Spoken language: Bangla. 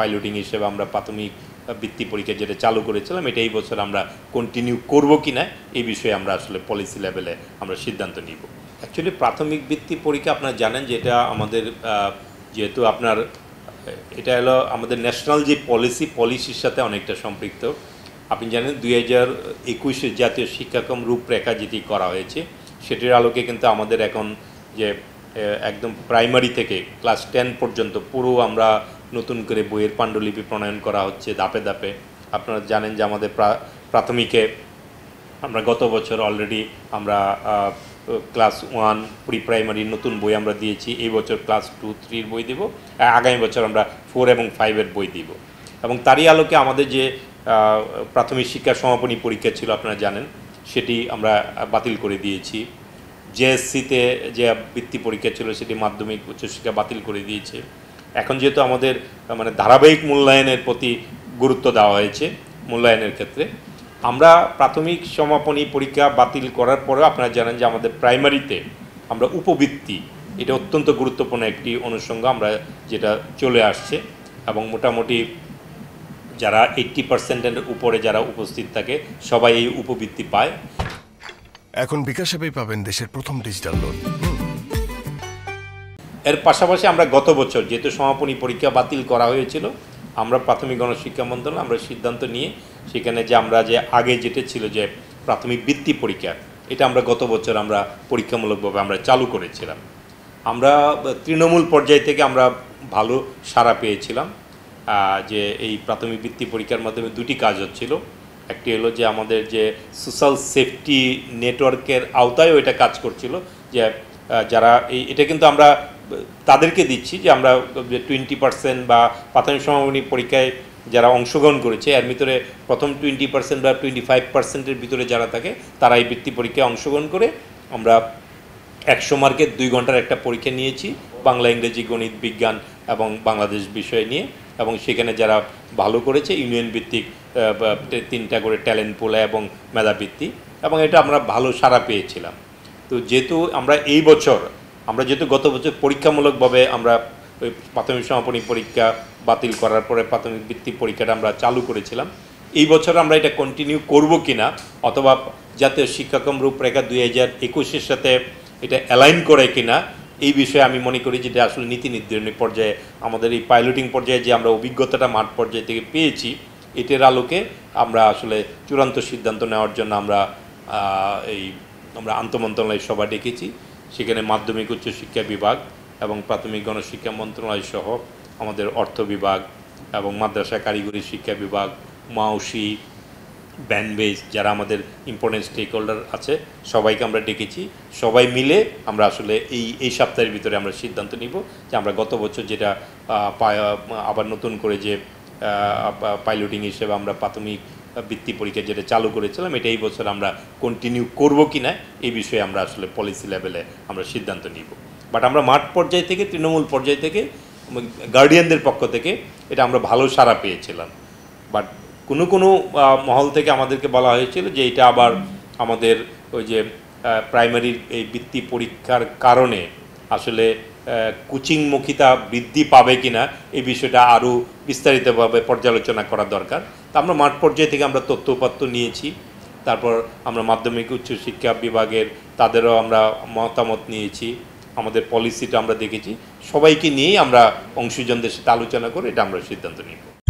পাইলটিং হিসেবে আমরা প্রাথমিক বৃত্তি পরীক্ষা যেটা চালু করেছিলাম এটা এই বছর আমরা কন্টিনিউ করব কি না এই বিষয়ে আমরা আসলে পলিসি লেভেলে আমরা সিদ্ধান্ত নিব অ্যাকচুয়ালি প্রাথমিক বৃত্তি পরীক্ষা আপনারা জানেন যেটা আমাদের যেহেতু আপনার এটা হলো আমাদের ন্যাশনাল যে পলিসি পলিসির সাথে অনেকটা সম্পৃক্ত আপনি জানেন দুই হাজার একুশে জাতীয় শিক্ষাক্রম রূপরেখা যেটি করা হয়েছে সেটির আলোকে কিন্তু আমাদের এখন যে একদম প্রাইমারি থেকে ক্লাস টেন পর্যন্ত পুরো আমরা নতুন করে বইয়ের পাণ্ডুলিপি প্রণয়ন করা হচ্ছে ধাপে ধাপে আপনারা জানেন যে আমাদের প্রাথমিকে আমরা গত বছর অলরেডি আমরা ক্লাস ওয়ান প্রি প্রাইমারির নতুন বই আমরা দিয়েছি এই বছর ক্লাস টু থ্রির বই দিব আগামী বছর আমরা ফোর এবং ফাইভের বই দিব এবং তারই আলোকে আমাদের যে প্রাথমিক শিক্ষা সমাপনী পরীক্ষা ছিল আপনারা জানেন সেটি আমরা বাতিল করে দিয়েছি জেএসসিতে যে বৃত্তি পরীক্ষা ছিল সেটি মাধ্যমিক উচ্চশিক্ষা বাতিল করে দিয়েছে এখন যেহেতু আমাদের মানে ধারাবাহিক মূল্যায়নের প্রতি গুরুত্ব দেওয়া হয়েছে মূল্যায়নের ক্ষেত্রে আমরা প্রাথমিক সমাপনী পরীক্ষা বাতিল করার পরেও আপনারা জানেন যে আমাদের প্রাইমারিতে আমরা উপবৃত্তি এটা অত্যন্ত গুরুত্বপূর্ণ একটি অনুষঙ্গ আমরা যেটা চলে আসছে এবং মোটামুটি যারা এইটটি পার্সেন্টের উপরে যারা উপস্থিত থাকে সবাই এই উপবৃত্তি পায় এখন বিকাশ পাবেন দেশের প্রথম ডিজিটাল লোন এর পাশাপাশি আমরা গত বছর যেহেতু সমাপনী পরীক্ষা বাতিল করা হয়েছিল আমরা প্রাথমিক গণশিক্ষা মন্ত্রণালয় আমরা সিদ্ধান্ত নিয়ে সেখানে যে আমরা যে আগে যেটা ছিল যে প্রাথমিক বৃত্তি পরীক্ষা এটা আমরা গত বছর আমরা পরীক্ষামূলকভাবে আমরা চালু করেছিলাম আমরা তৃণমূল পর্যায় থেকে আমরা ভালো সাড়া পেয়েছিলাম যে এই প্রাথমিক বৃত্তি পরীক্ষার মাধ্যমে দুটি কাজ হচ্ছিল একটি হলো যে আমাদের যে সোশ্যাল সেফটি নেটওয়ার্কের আওতায়ও এটা কাজ করছিল যে যারা এই এটা কিন্তু আমরা তাদেরকে দিচ্ছি যে আমরা যে টোয়েন্টি পার্সেন্ট বা প্রাথমিক সমাপনী পরীক্ষায় যারা অংশগ্রহণ করেছে এর ভিতরে প্রথম টোয়েন্টি পার্সেন্ট বা টোয়েন্টি ফাইভ পার্সেন্টের ভিতরে যারা থাকে তারা এই বৃত্তি পরীক্ষায় অংশগ্রহণ করে আমরা একশো মার্কের দুই ঘন্টার একটা পরীক্ষা নিয়েছি বাংলা ইংরেজি গণিত বিজ্ঞান এবং বাংলাদেশ বিষয় নিয়ে এবং সেখানে যারা ভালো করেছে ইউনিয়ন ভিত্তিক তিনটা করে ট্যালেন্ট পোলা এবং মেধাবৃত্তি এবং এটা আমরা ভালো সারা পেয়েছিলাম তো যেহেতু আমরা এই বছর আমরা যেহেতু গত বছর পরীক্ষামূলকভাবে আমরা ওই প্রাথমিক সমাপনী পরীক্ষা বাতিল করার পরে প্রাথমিক বৃত্তি পরীক্ষাটা আমরা চালু করেছিলাম এই বছর আমরা এটা কন্টিনিউ করব কি না অথবা জাতীয় শিক্ষাক্রম রূপরেখা দুই হাজার একুশের সাথে এটা অ্যালাইন করে কি না এই বিষয়ে আমি মনে করি যেটা আসলে নীতি নির্ধারণী পর্যায়ে আমাদের এই পাইলটিং পর্যায়ে যে আমরা অভিজ্ঞতাটা মাঠ পর্যায়ে থেকে পেয়েছি এটার আলোকে আমরা আসলে চূড়ান্ত সিদ্ধান্ত নেওয়ার জন্য আমরা এই আমরা আন্তমন্ত্রণালয় সভা ডেকেছি সেখানে মাধ্যমিক উচ্চশিক্ষা বিভাগ এবং প্রাথমিক গণশিক্ষা মন্ত্রণালয় সহ আমাদের অর্থ বিভাগ এবং মাদ্রাসা কারিগরি শিক্ষা বিভাগ মাউসি ব্যান্ডবেজ যারা আমাদের ইম্পর্টেন্ট স্টেক হোল্ডার আছে সবাইকে আমরা ডেকেছি সবাই মিলে আমরা আসলে এই এই সপ্তাহের ভিতরে আমরা সিদ্ধান্ত নিব যে আমরা গত বছর যেটা আবার নতুন করে যে পাইলটিং হিসেবে আমরা প্রাথমিক বৃত্তি পরীক্ষা যেটা চালু করেছিলাম এটা এই বছর আমরা কন্টিনিউ করব কি না এই বিষয়ে আমরা আসলে পলিসি লেভেলে আমরা সিদ্ধান্ত নিব বাট আমরা মাঠ পর্যায় থেকে তৃণমূল পর্যায় থেকে গার্ডিয়ানদের পক্ষ থেকে এটা আমরা ভালো সাড়া পেয়েছিলাম বাট কোনো কোনো মহল থেকে আমাদেরকে বলা হয়েছিল যে এটা আবার আমাদের ওই যে প্রাইমারির এই বৃত্তি পরীক্ষার কারণে আসলে মুখিতা বৃদ্ধি পাবে কিনা এই বিষয়টা আরও বিস্তারিতভাবে পর্যালোচনা করা দরকার তা আমরা মাঠ পর্যায়ে থেকে আমরা তথ্য উপাত্য নিয়েছি তারপর আমরা মাধ্যমিক উচ্চশিক্ষা বিভাগের তাদেরও আমরা মতামত নিয়েছি আমাদের পলিসিটা আমরা দেখেছি সবাইকে নিয়েই আমরা অংশজনদের সাথে আলোচনা করে এটা আমরা সিদ্ধান্ত নিব